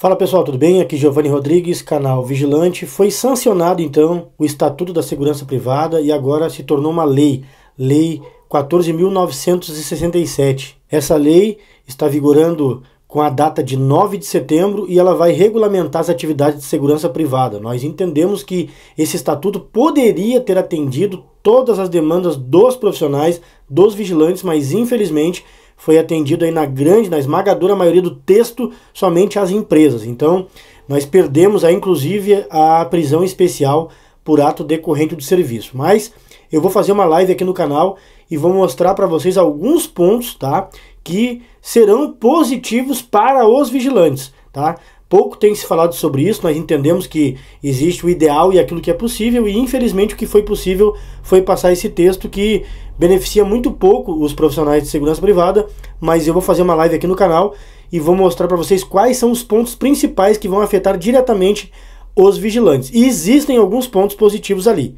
Fala pessoal, tudo bem? Aqui Giovanni Rodrigues, canal Vigilante. Foi sancionado então o Estatuto da Segurança Privada e agora se tornou uma lei, Lei 14.967. Essa lei está vigorando com a data de 9 de setembro e ela vai regulamentar as atividades de segurança privada. Nós entendemos que esse estatuto poderia ter atendido todas as demandas dos profissionais, dos vigilantes, mas infelizmente foi atendido aí na grande, na esmagadora maioria do texto somente às empresas. Então, nós perdemos aí, inclusive, a prisão especial por ato decorrente do serviço. Mas eu vou fazer uma live aqui no canal e vou mostrar para vocês alguns pontos, tá? Que serão positivos para os vigilantes, tá? Pouco tem se falado sobre isso, nós entendemos que existe o ideal e aquilo que é possível, e infelizmente o que foi possível foi passar esse texto que beneficia muito pouco os profissionais de segurança privada, mas eu vou fazer uma live aqui no canal e vou mostrar para vocês quais são os pontos principais que vão afetar diretamente os vigilantes. E existem alguns pontos positivos ali.